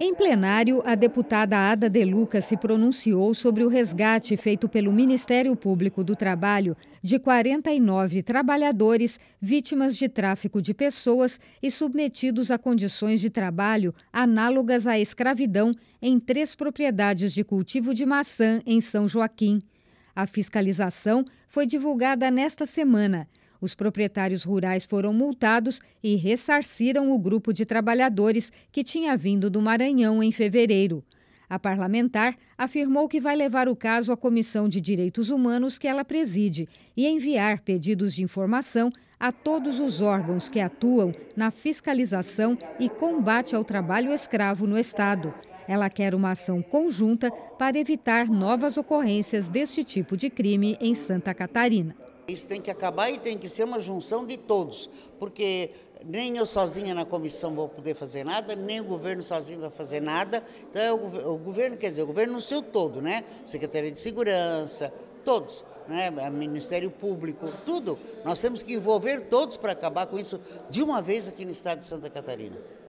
Em plenário, a deputada Ada De Luca se pronunciou sobre o resgate feito pelo Ministério Público do Trabalho de 49 trabalhadores vítimas de tráfico de pessoas e submetidos a condições de trabalho análogas à escravidão em três propriedades de cultivo de maçã em São Joaquim. A fiscalização foi divulgada nesta semana os proprietários rurais foram multados e ressarciram o grupo de trabalhadores que tinha vindo do Maranhão em fevereiro. A parlamentar afirmou que vai levar o caso à Comissão de Direitos Humanos que ela preside e enviar pedidos de informação a todos os órgãos que atuam na fiscalização e combate ao trabalho escravo no Estado. Ela quer uma ação conjunta para evitar novas ocorrências deste tipo de crime em Santa Catarina. Isso tem que acabar e tem que ser uma junção de todos, porque nem eu sozinha na comissão vou poder fazer nada, nem o governo sozinho vai fazer nada. Então, é o, o governo, quer dizer, o governo no seu todo, né? Secretaria de Segurança, todos, né? Ministério Público, tudo. Nós temos que envolver todos para acabar com isso de uma vez aqui no estado de Santa Catarina.